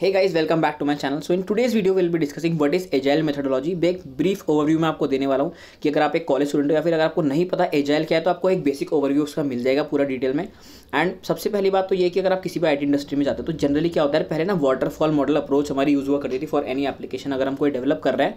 Hey guys, welcome back to my channel so in today's video will be discussing what is agile methodology. मैं एक brief overview में आपको देने वाला हूँ कि अगर आप एक कॉलेज स्टूडेंट हो या फिर अगर आपको नहीं पता एजाइल क्या है तो आपको एक बेसिक ओवरव्यू उसका मिल जाएगा पूरा डिटेल में एंड सबसे पहली बात तो ये कि अगर आप किसी भी आई इंडस्ट्री में जाते हो तो जनरली क्या होता है पहले ना वाटरफॉल मॉडल अप्रोच हमारी यूज़ हुआ करती थी फॉर एनी एप्लीकेशन अगर हम कोई डेवलप कर रहे हैं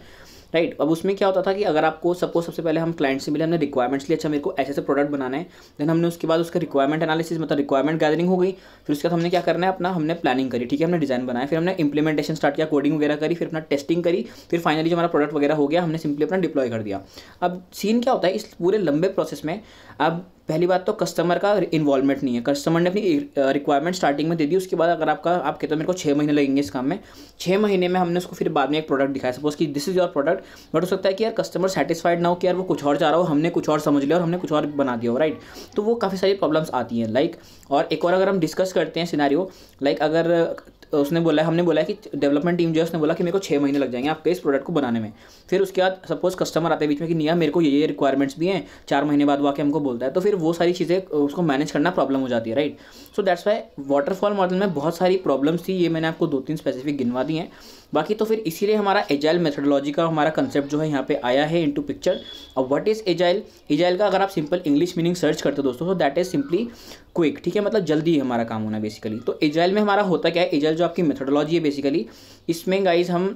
राइट अब उसमें क्या होता था कि अगर आपको सपोज सबसे पहले हम क्लाइंट से मिले हमने रिक्वायरमेंट्स लिए अच्छा मेरे को ऐसे ऐसे प्रोडक्ट बनाना है देन हमने उसके बाद उसका रिक्वायरमेंट एनालिसिस मतलब रिक्वायरमेंट गैदरिंग हो गई फिर उसके बाद हमने क्या करना है अपना हमने प्लानिंग करी ठीक है हमने डिज़ाइन बनाया फिर हमने इंप्लीमेंटेशन स्टार्ट किया कोडिंग वगैरह करी फिर अपना टेस्टिंग करी फिर फाइनली जो हमारा प्रोडक्ट वगैरह हो गया हमने सिंपली अपना डिप्लॉय कर दिया अब सीन क्या होता है इस पूरे लंबे प्रोसेस में अब पहली बात तो कस्टमर का इन्वॉल्वमेंट नहीं है कस्टमर ने अपनी रिक्वायरमेंट स्टार्टिंग में दे दी उसके बाद अगर आपका आप कहते हो मेरे को छः महीने लगेंगे इस काम में छः महीने में हमने उसको फिर बाद में एक प्रोडक्ट दिखाया सपोज कि this is your product but हो सकता है कि यार कस्टमर सेटिस्फाइड ना हो कि यार वो कुछ और चाह रहा हो हमने कुछ और समझ लिया और हमने कुछ और बना दिया हो राइट तो वो काफ़ी सारी प्रॉब्लम्स आती हैं लाइक और एक और अगर हम डिस्कस करते हैं सिनारियो लाइक अगर तो उसने बोला हमने बोला कि डेवलपमेंट टीम जो है उसने बोला कि मेरे को छः महीने लग जाएंगे आपके इस प्रोडक्ट को बनाने में फिर उसके बाद सपोज़ कस्टमर आते हैं बीच में कि निया मेरे को ये ये रिक्वायरमेंट्स भी हैं चार महीने बाद वो आके हमको बोलता है तो फिर वो सारी चीज़ें उसको मैनेज करना प्रॉब्लम हो जाती है right so that's why waterfall model में बहुत सारी प्रॉब्लम्स थी ये मैंने आपको दो तीन स्पेसिफिक गिनवा दी हैं बाकी तो फिर इसीलिए हमारा एजाइल मेथडोलॉजी का हमारा कंसेप्ट जो है यहाँ पे आया है इनटू पिक्चर अब व्हाट इज़ एजाइल एजाइल का अगर आप सिंपल इंग्लिश मीनिंग सर्च करते हो दोस्तों तो दैट इज़ सिंपली क्विक ठीक है मतलब जल्दी हमारा काम होना बेसिकली तो एजाइल में हमारा होता क्या है एजाइल जो आपकी मेथडोलॉजी है बेसिकली इसमें गाइज हम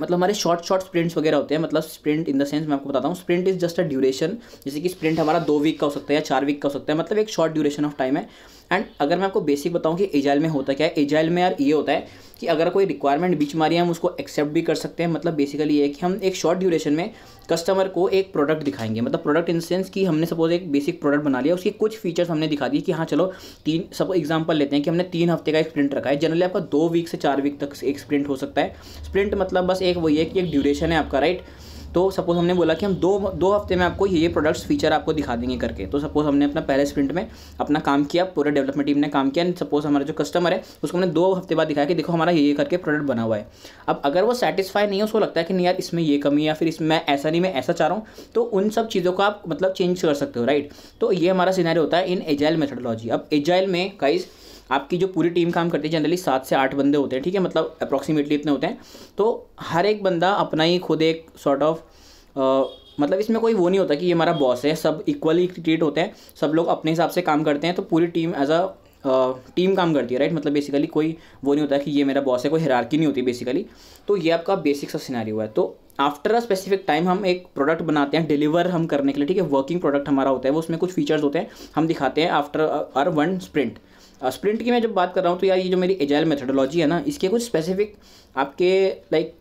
मतलब हमारे शॉर्ट शॉर्ट स्प्रिंट्स वगैरह होते हैं मतलब स्प्रिंट इन द सेंस मैं आपको बताता हूँ sprint is just a duration जैसे कि स्प्रिंट हमारा दो वीक का हो सकता है या चार वीक का हो सकता है मतलब एक शॉर्ट ड्यूरेशन ऑफ टाइम है एंड अगर मैं आपको बेसिक बताऊं कि एजाइल में होता क्या है एजाइल में यार ये होता है कि अगर कोई रिक्वायरमेंट बीच मारी है हम उसको एक्सेप्ट भी कर सकते हैं मतलब बेसिकली ये है कि हम एक शॉर्ट ड्यूरेशन में कस्टमर को एक प्रोडक्ट दिखाएंगे मतलब प्रोडक्ट इन सेंस कि हमने सपोज एक बेसिक प्रोडक्ट बना लिया उसकी कुछ फीचर्स हमने दिखा दिए कि हाँ चलो तीन सब एग्जाम्पल लेते हैं कि हमने तीन हफ्ते का एक स्प्रिंट रखा है जनरली आपका दो वीक से चार वीक तक एक स्प्रिंट हो सकता है स्प्रिंट मतलब बस एक वही है कि एक ड्यूरेशन है आपका राइट right? तो सपोज़ हमने बोला कि हम दो दो हफ्ते में आपको ये ये प्रोडक्ट्स फीचर आपको दिखा देंगे करके तो सपोज़ हमने अपना पहले स्प्रिंट में अपना काम किया पूरे डेवलपमेंट टीम ने काम किया एंड सपोज़ हमारा जो कस्टमर है उसको हमने दो हफ्ते बाद दिखाया कि देखो हमारा ये ये करके प्रोडक्ट बना हुआ है अब अगर वो सेटिस्फाई नहीं है उसको लगता है कि नहीं यार इसमें ये कमी या फिर इसमें मैं ऐसा नहीं मैं ऐसा चाह रहा हूँ तो उन सब चीज़ों को आप मतलब चेंज कर सकते हो राइट तो ये हमारा सीनारी होता है इन एजाइल मेथडोलॉजी अब एजाइल में काइज आपकी जो पूरी टीम काम करती है जनरली सात से आठ बंदे होते हैं ठीक है मतलब अप्रॉक्सीमेटली इतने होते हैं तो हर एक बंदा अपना ही खुद एक सॉर्ट ऑफ मतलब इसमें कोई वो नहीं होता कि ये हमारा बॉस है सब इक्वली ट्रीट होते हैं सब लोग अपने हिसाब से काम करते हैं तो पूरी टीम एज अ टीम काम करती है राइट मतलब बेसिकली कोई वो नहीं होता कि ये मेरा बॉस है कोई हरारकी नहीं होती बेसिकली तो ये आपका बेसिक सा सिनारी हुआ है तो आफ्टर अ स्पेसिफिक टाइम हम एक प्रोडक्ट बनाते हैं डिलीवर हम करने के लिए ठीक है वर्किंग प्रोडक्ट हमारा होता है वो उसमें कुछ फीचर्स होते हैं हम दिखाते हैं after our one sprint sprint की मैं जब बात कर रहा हूँ तो यार ये जो मेरी एजाइल मेथडोलॉजी है ना इसके कुछ स्पेसिफिक आपके लाइक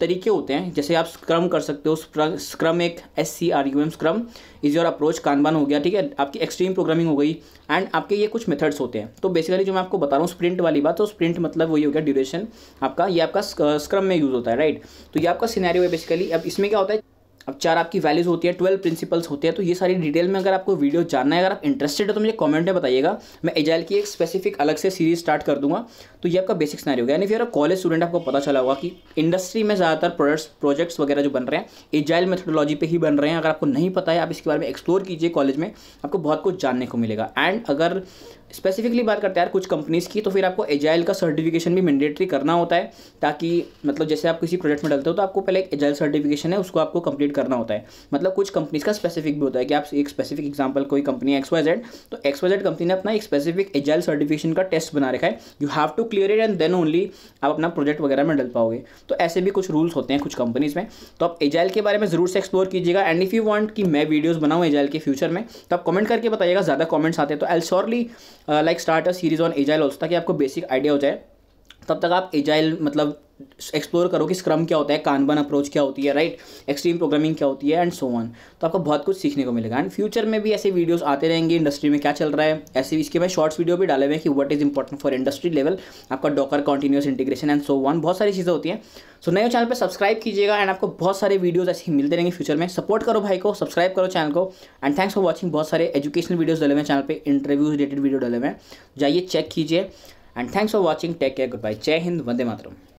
तरीके होते हैं जैसे आप स्क्रम कर सकते हो स्क्रम एक S C R U M scrum is your approach Kanban हो गया ठीक है आपकी एक्सट्रीम प्रोग्रामिंग हो गई एंड आपके ये कुछ मेथड्स होते हैं तो बेसिकली जो मैं आपको बता रहा हूँ स्प्रिंट वाली बात तो स्प्रिंट मतलब वही हो गया ड्यूरेशन आपका ये आपका स्क्रम में यूज़ होता है राइट तो ये आपका सिनेरियो है बेसिकली अब इसमें क्या होता है अब चार आपकी वैल्यूज़ होती है ट्वेल्व प्रिंसिपल्स होते हैं तो ये सारी डिटेल में अगर आपको वीडियो जानना है अगर आप इंटरेस्टेड है तो मुझे कमेंट में बताइएगा मैं एजाइल की एक स्पेसिफिक अलग से सीरीज स्टार्ट कर दूंगा तो ये आपका बेसिक स्नैरियो होगा यानी फिर आप कॉलेज स्टूडेंट आपको पता चला होगा कि इंडस्ट्री में ज़्यादातर प्रोडक्ट्स प्रोजेक्ट्स वगैरह जो बन रहे हैं एजाइल मेथडोलॉजी पर ही बन रहे हैं अगर आपको नहीं पता है आप इसके बारे में एक्सप्लोर कीजिए कॉलेज में आपको बहुत कुछ जानने को मिलेगा एंड अगर स्पेसिफिकली बात करते हैं यार कुछ कंपनीज़ की तो फिर आपको एजाइल का सर्टिफिकेशन भी मैंडेटरी करना होता है ताकि मतलब जैसे आप किसी प्रोजेक्ट में डलते हो तो आपको पहले एक एजाइल सर्टिफिकेशन है उसको आपको कंप्लीट करना होता है मतलब कुछ कंपनीज़ का स्पेसिफिक भी होता है कि आप एक स्पेसिफिक एग्जाम्पल कोई कंपनी एक्स वाई जेड तो एक्स वाई जेड कंपनी ने अपना एक स्पेसिफिक एजाइल सर्टिफिकेशन का टेस्ट बना रखा है you have to clear it and then only आप अपना प्रोजेक्ट वगैरह में डल पाओगे तो ऐसे भी कुछ रूल्स होते हैं कुछ कंपनीज़ में तो आप एजाइल के बारे में ज़रूर से एक्सप्लोर कीजिएगा एंड इफ़ यू वॉन्ट कि मैं वीडियोज़ बनाऊँ एजाइल के फ्यूचर में तो आप कमेंट करके बताइएगा ज़्यादा कमेंट्स आते हैं तो I'll surely like start a series on agile also ताकि आपको बेसिक आइडिया हो जाए तब तक आप एजाइल मतलब एक्सप्लोर करो कि स्क्रम क्या होता है कानबन अप्रोच क्या होती है राइट एक्सट्रीम प्रोग्रामिंग क्या होती है एंड सो ऑन तो आपको बहुत कुछ सीखने को मिलेगा एंड फ्यूचर में भी ऐसे वीडियोस आते रहेंगे इंडस्ट्री में क्या चल रहा है ऐसे इसके मैं शॉर्ट्स वीडियो भी डाले हुए हैं कि what is important for industry level आपका docker continuous integration and so on बहुत सारी चीज़ें होती हैं सो so, नए चैनल पर सब्सक्राइब कीजिएगा एंड आपको बहुत सारे वीडियोज़ ऐसे ही मिलते रहेंगे फ्यूचर में सपोर्ट करो भाई को सब्सक्राइब करो चैनल को एंड थैंक्स फॉर वॉचिंग बहुत सारे एजुकेशनल वीडियोज़ डाले हुए हैं चैनल पर इंटरव्यू रिलेटेड वीडियो डाले हुए हैं जाइए चेक कीजिए and thanks for watching take care good bye जय हिंद वंदे मातरम